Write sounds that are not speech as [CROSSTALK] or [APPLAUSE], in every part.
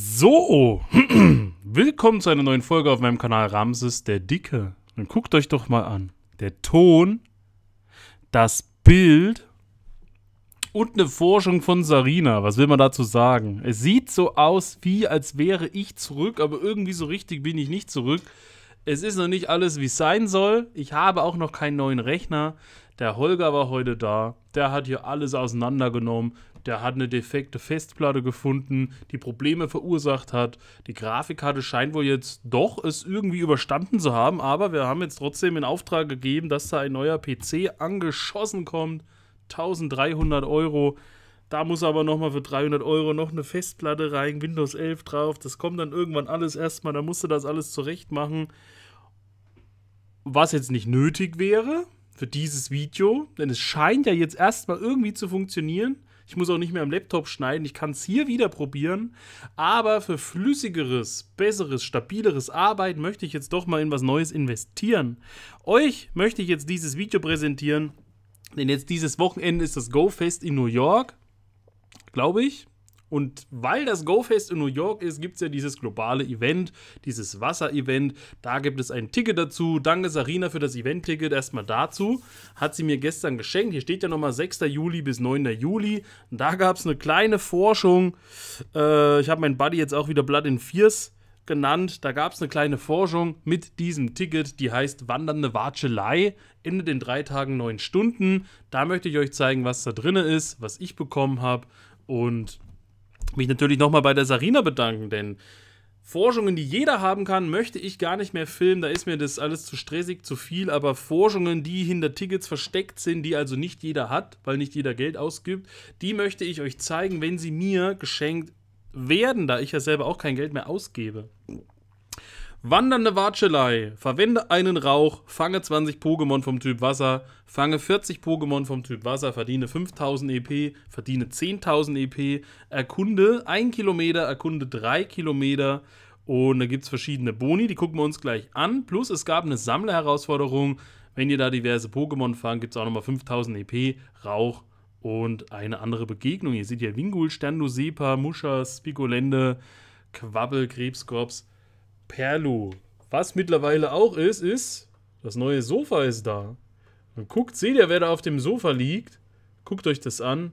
So, [CLEARS THROAT] willkommen zu einer neuen Folge auf meinem Kanal Ramses der Dicke. Und guckt euch doch mal an. Der Ton, das Bild und eine Forschung von Sarina. Was will man dazu sagen? Es sieht so aus, wie als wäre ich zurück, aber irgendwie so richtig bin ich nicht zurück es ist noch nicht alles, wie es sein soll. Ich habe auch noch keinen neuen Rechner. Der Holger war heute da. Der hat hier alles auseinandergenommen. Der hat eine defekte Festplatte gefunden, die Probleme verursacht hat. Die Grafikkarte scheint wohl jetzt doch es irgendwie überstanden zu haben, aber wir haben jetzt trotzdem in Auftrag gegeben, dass da ein neuer PC angeschossen kommt. 1300 Euro. Da muss aber nochmal für 300 Euro noch eine Festplatte rein, Windows 11 drauf. Das kommt dann irgendwann alles erstmal. Da musst du das alles zurecht machen. Was jetzt nicht nötig wäre für dieses Video, denn es scheint ja jetzt erstmal irgendwie zu funktionieren. Ich muss auch nicht mehr am Laptop schneiden. Ich kann es hier wieder probieren. Aber für flüssigeres, besseres, stabileres Arbeiten möchte ich jetzt doch mal in was Neues investieren. Euch möchte ich jetzt dieses Video präsentieren. Denn jetzt dieses Wochenende ist das Go-Fest in New York glaube ich. Und weil das GoFest in New York ist, gibt es ja dieses globale Event, dieses Wasser-Event. Da gibt es ein Ticket dazu. Danke Sarina für das Event-Ticket. Erstmal dazu. Hat sie mir gestern geschenkt. Hier steht ja nochmal 6. Juli bis 9. Juli. Und da gab es eine kleine Forschung. Äh, ich habe meinen Buddy jetzt auch wieder Blood in Fierce genannt. Da gab es eine kleine Forschung mit diesem Ticket, die heißt Wandernde Watschelei. Endet in drei Tagen neun Stunden. Da möchte ich euch zeigen, was da drin ist, was ich bekommen habe. Und mich natürlich nochmal bei der Sarina bedanken, denn Forschungen, die jeder haben kann, möchte ich gar nicht mehr filmen. Da ist mir das alles zu stressig, zu viel. Aber Forschungen, die hinter Tickets versteckt sind, die also nicht jeder hat, weil nicht jeder Geld ausgibt, die möchte ich euch zeigen, wenn sie mir geschenkt werden, da ich ja selber auch kein Geld mehr ausgebe. Wandernde Watschelei. Verwende einen Rauch, fange 20 Pokémon vom Typ Wasser, fange 40 Pokémon vom Typ Wasser, verdiene 5000 EP, verdiene 10.000 EP, erkunde 1 Kilometer, erkunde 3 Kilometer. Und da gibt es verschiedene Boni, die gucken wir uns gleich an. Plus es gab eine Sammlerherausforderung. Wenn ihr da diverse Pokémon fangt, gibt es auch nochmal 5000 EP, Rauch und eine andere Begegnung. Ihr seht hier Wingul, Sternosepa, Muschas, Spigolende, Quabbel, Krebskorps Perlu. Was mittlerweile auch ist, ist, das neue Sofa ist da. Und guckt, seht ihr, wer da auf dem Sofa liegt? Guckt euch das an.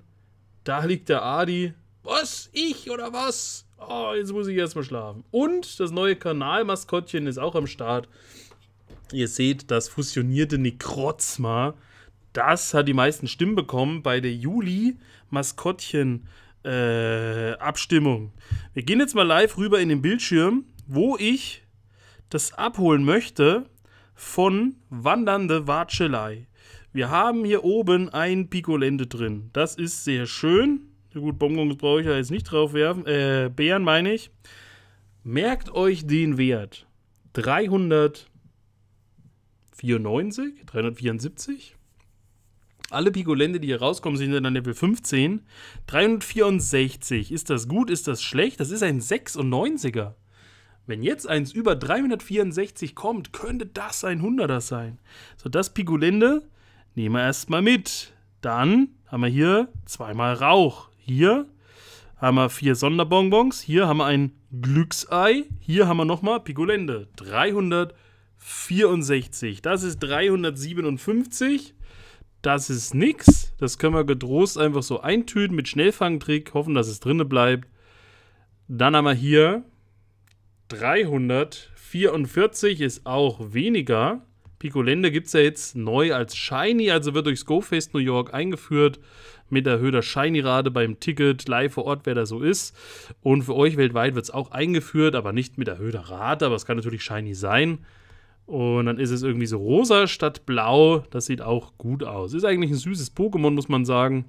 Da liegt der Adi. Was? Ich oder was? Oh, jetzt muss ich erstmal schlafen. Und das neue Kanalmaskottchen ist auch am Start. Ihr seht, das fusionierte Necrozma. Das hat die meisten Stimmen bekommen bei der Juli-Maskottchen-Abstimmung. Äh, Wir gehen jetzt mal live rüber in den Bildschirm wo ich das abholen möchte von Wandernde Watschelei. Wir haben hier oben ein Pikolente drin. Das ist sehr schön. Gut, Bonbons brauche ich ja jetzt nicht drauf werfen. Äh, Bären meine ich. Merkt euch den Wert. 394, 374. Alle Pikolente, die hier rauskommen, sind dann Level 15. 364. Ist das gut? Ist das schlecht? Das ist ein 96er. Wenn jetzt eins über 364 kommt, könnte das ein Hunderter sein. So, das Pigulinde nehmen wir erstmal mit. Dann haben wir hier zweimal Rauch. Hier haben wir vier Sonderbonbons. Hier haben wir ein Glücksei. Hier haben wir nochmal Pigulende. 364. Das ist 357. Das ist nix. Das können wir gedrost einfach so eintüten mit Schnellfangtrick. Hoffen, dass es drinne bleibt. Dann haben wir hier 344 ist auch weniger. Pico Picolende gibt es ja jetzt neu als Shiny, also wird durchs GoFest New York eingeführt mit erhöhter Shiny-Rate beim Ticket, live vor Ort, wer da so ist. Und für euch weltweit wird es auch eingeführt, aber nicht mit erhöhter Rate, aber es kann natürlich Shiny sein. Und dann ist es irgendwie so rosa statt blau. Das sieht auch gut aus. Ist eigentlich ein süßes Pokémon, muss man sagen.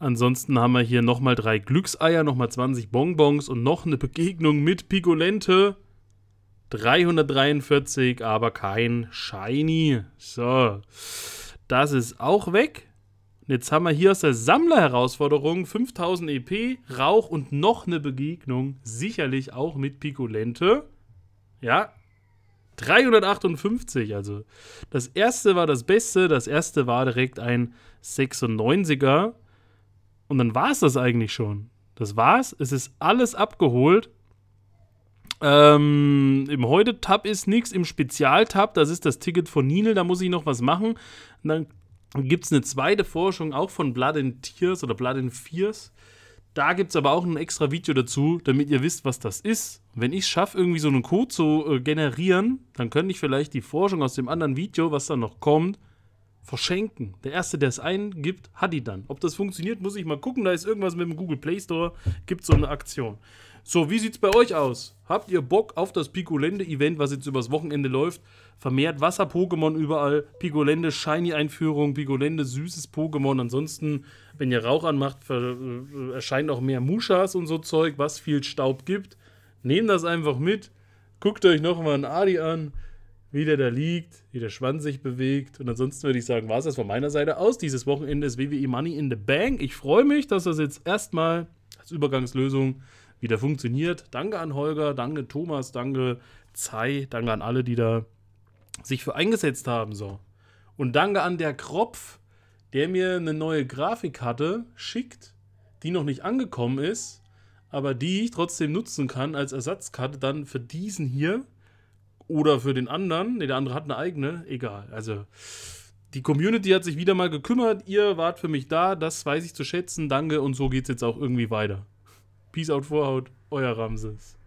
Ansonsten haben wir hier nochmal drei Glückseier, nochmal 20 Bonbons und noch eine Begegnung mit Pigolente. 343, aber kein Shiny. So, das ist auch weg. jetzt haben wir hier aus der Sammlerherausforderung 5000 EP, Rauch und noch eine Begegnung. Sicherlich auch mit Pikulente. Ja, 358. Also das erste war das Beste. Das erste war direkt ein 96er. Und dann war es das eigentlich schon. Das war's. Es ist alles abgeholt. Ähm, Im Heute-Tab ist nichts, im Spezial-Tab, das ist das Ticket von Ninel, da muss ich noch was machen. Und dann gibt es eine zweite Forschung, auch von Blood in Tears oder Blood in Fears. Da gibt es aber auch ein extra Video dazu, damit ihr wisst, was das ist. Wenn ich es schaffe, irgendwie so einen Code zu äh, generieren, dann könnte ich vielleicht die Forschung aus dem anderen Video, was da noch kommt, verschenken. Der Erste, der es eingibt, hat die dann. Ob das funktioniert, muss ich mal gucken. Da ist irgendwas mit dem Google Play Store, gibt so eine Aktion. So, wie sieht es bei euch aus? Habt ihr Bock auf das Picolende-Event, was jetzt übers Wochenende läuft? Vermehrt Wasser-Pokémon überall, Picolende, Shiny-Einführung, Picolende, süßes Pokémon. Ansonsten, wenn ihr Rauch anmacht, äh, erscheinen auch mehr Mushas und so Zeug, was viel Staub gibt. Nehmt das einfach mit, guckt euch nochmal einen Adi an wie der da liegt, wie der Schwanz sich bewegt. Und ansonsten würde ich sagen, war es das von meiner Seite aus. Dieses Wochenende ist WWE Money in the Bank. Ich freue mich, dass das jetzt erstmal als Übergangslösung wieder funktioniert. Danke an Holger, danke Thomas, danke Zai, danke an alle, die da sich für eingesetzt haben. So. Und danke an der Kropf, der mir eine neue Grafikkarte schickt, die noch nicht angekommen ist, aber die ich trotzdem nutzen kann als Ersatzkarte dann für diesen hier oder für den anderen. Ne, der andere hat eine eigene. Egal. Also, die Community hat sich wieder mal gekümmert. Ihr wart für mich da. Das weiß ich zu schätzen. Danke. Und so geht's jetzt auch irgendwie weiter. Peace out, Vorhaut. Euer Ramses.